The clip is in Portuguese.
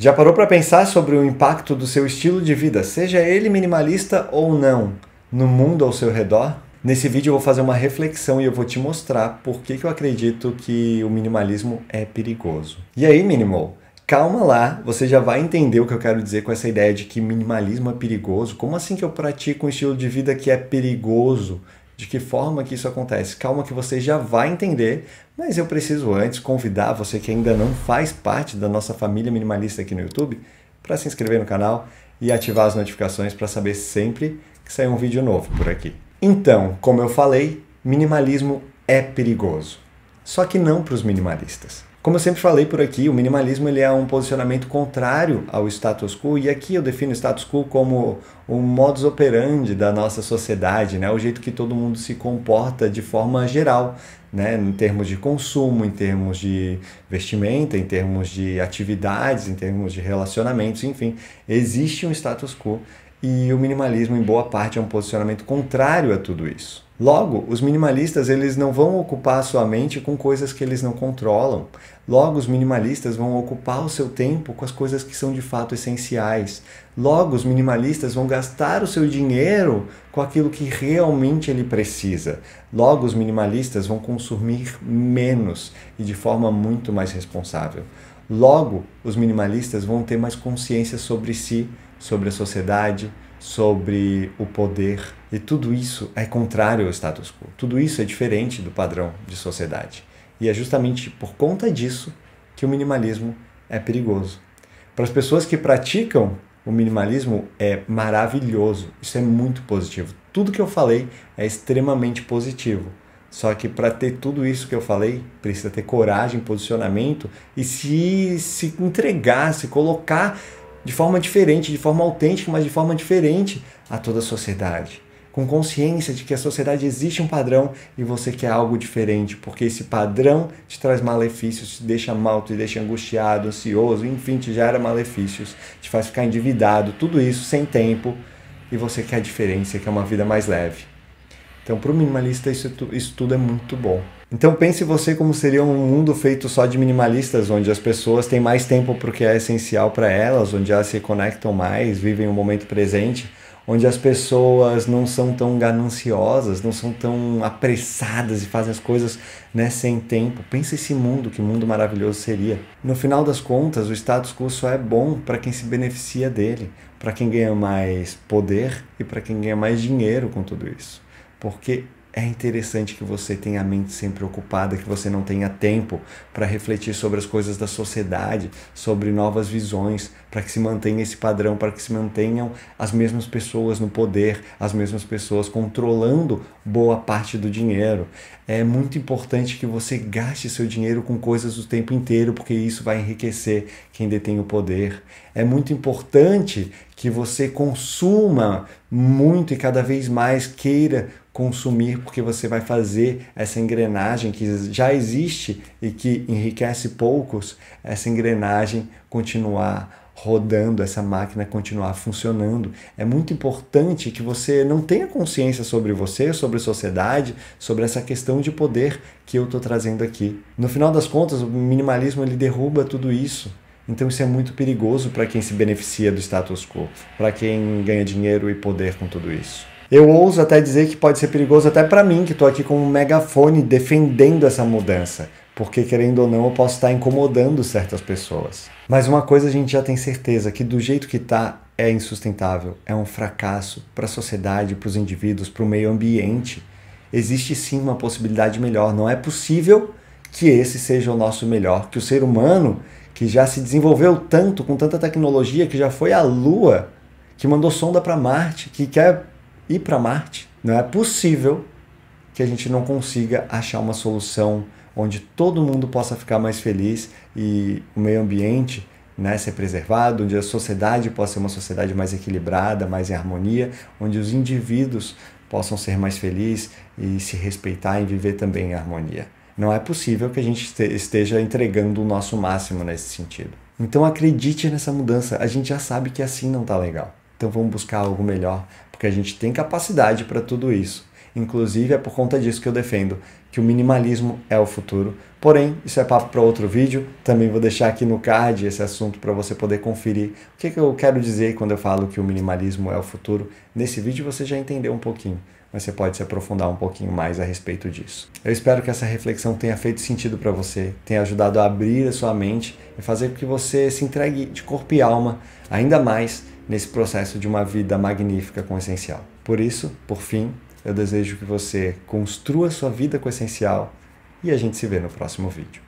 Já parou para pensar sobre o impacto do seu estilo de vida, seja ele minimalista ou não, no mundo ao seu redor? Nesse vídeo eu vou fazer uma reflexão e eu vou te mostrar por que, eu acredito que o minimalismo é perigoso. E aí, minimal? Calma lá, você já vai entender o que eu quero dizer com essa ideia de que minimalismo é perigoso. Como assim que eu pratico um estilo de vida que é perigoso? de que forma que isso acontece. Calma que você já vai entender, mas eu preciso antes convidar você que ainda não faz parte da nossa família minimalista aqui no YouTube para se inscrever no canal e ativar as notificações para saber sempre que sair um vídeo novo por aqui. Então, como eu falei, minimalismo é perigoso só que não para os minimalistas. Como eu sempre falei por aqui, o minimalismo ele é um posicionamento contrário ao status quo, e aqui eu defino o status quo como o modus operandi da nossa sociedade, né? o jeito que todo mundo se comporta de forma geral, né? em termos de consumo, em termos de vestimenta, em termos de atividades, em termos de relacionamentos, enfim. Existe um status quo e o minimalismo, em boa parte, é um posicionamento contrário a tudo isso. Logo, os minimalistas eles não vão ocupar a sua mente com coisas que eles não controlam. Logo, os minimalistas vão ocupar o seu tempo com as coisas que são de fato essenciais. Logo, os minimalistas vão gastar o seu dinheiro com aquilo que realmente ele precisa. Logo, os minimalistas vão consumir menos e de forma muito mais responsável. Logo, os minimalistas vão ter mais consciência sobre si, sobre a sociedade, sobre o poder. E tudo isso é contrário ao status quo. Tudo isso é diferente do padrão de sociedade. E é justamente por conta disso que o minimalismo é perigoso. Para as pessoas que praticam o minimalismo é maravilhoso, isso é muito positivo. Tudo que eu falei é extremamente positivo. Só que para ter tudo isso que eu falei, precisa ter coragem, posicionamento e se se entregar, se colocar de forma diferente, de forma autêntica, mas de forma diferente a toda a sociedade. Com consciência de que a sociedade existe um padrão e você quer algo diferente, porque esse padrão te traz malefícios, te deixa mal, te deixa angustiado, ansioso, enfim, te gera malefícios, te faz ficar endividado, tudo isso sem tempo e você quer a diferença, quer uma vida mais leve. Então, para o minimalista, isso, isso tudo é muito bom. Então pense você como seria um mundo feito só de minimalistas, onde as pessoas têm mais tempo para o que é essencial para elas, onde elas se conectam mais, vivem o momento presente, onde as pessoas não são tão gananciosas, não são tão apressadas e fazem as coisas né, sem tempo. Pense esse mundo, que mundo maravilhoso seria. No final das contas, o status quo só é bom para quem se beneficia dele, para quem ganha mais poder e para quem ganha mais dinheiro com tudo isso. Porque é interessante que você tenha a mente sempre ocupada, que você não tenha tempo para refletir sobre as coisas da sociedade, sobre novas visões, para que se mantenha esse padrão, para que se mantenham as mesmas pessoas no poder, as mesmas pessoas controlando boa parte do dinheiro. É muito importante que você gaste seu dinheiro com coisas o tempo inteiro, porque isso vai enriquecer quem detém o poder. É muito importante que você consuma muito e cada vez mais queira consumir, porque você vai fazer essa engrenagem que já existe e que enriquece poucos, essa engrenagem continuar rodando, essa máquina continuar funcionando. É muito importante que você não tenha consciência sobre você, sobre a sociedade, sobre essa questão de poder que eu estou trazendo aqui. No final das contas, o minimalismo ele derruba tudo isso. Então isso é muito perigoso para quem se beneficia do status quo, para quem ganha dinheiro e poder com tudo isso. Eu ouso até dizer que pode ser perigoso até para mim, que estou aqui com um megafone defendendo essa mudança, porque querendo ou não eu posso estar incomodando certas pessoas. Mas uma coisa a gente já tem certeza, que do jeito que está é insustentável, é um fracasso para a sociedade, para os indivíduos, para o meio ambiente. Existe sim uma possibilidade melhor, não é possível que esse seja o nosso melhor, que o ser humano que já se desenvolveu tanto com tanta tecnologia, que já foi à lua, que mandou sonda para Marte, que quer ir para Marte, não é possível que a gente não consiga achar uma solução onde todo mundo possa ficar mais feliz e o meio ambiente né, ser preservado, onde a sociedade possa ser uma sociedade mais equilibrada, mais em harmonia, onde os indivíduos possam ser mais felizes e se respeitar e viver também em harmonia. Não é possível que a gente esteja entregando o nosso máximo nesse sentido. Então acredite nessa mudança, a gente já sabe que assim não está legal. Então vamos buscar algo melhor, porque a gente tem capacidade para tudo isso. Inclusive é por conta disso que eu defendo que o minimalismo é o futuro. Porém, isso é papo para outro vídeo. Também vou deixar aqui no card esse assunto para você poder conferir o que, que eu quero dizer quando eu falo que o minimalismo é o futuro. Nesse vídeo você já entendeu um pouquinho mas você pode se aprofundar um pouquinho mais a respeito disso. Eu espero que essa reflexão tenha feito sentido para você, tenha ajudado a abrir a sua mente e fazer com que você se entregue de corpo e alma ainda mais nesse processo de uma vida magnífica com o essencial. Por isso, por fim, eu desejo que você construa sua vida com o essencial e a gente se vê no próximo vídeo.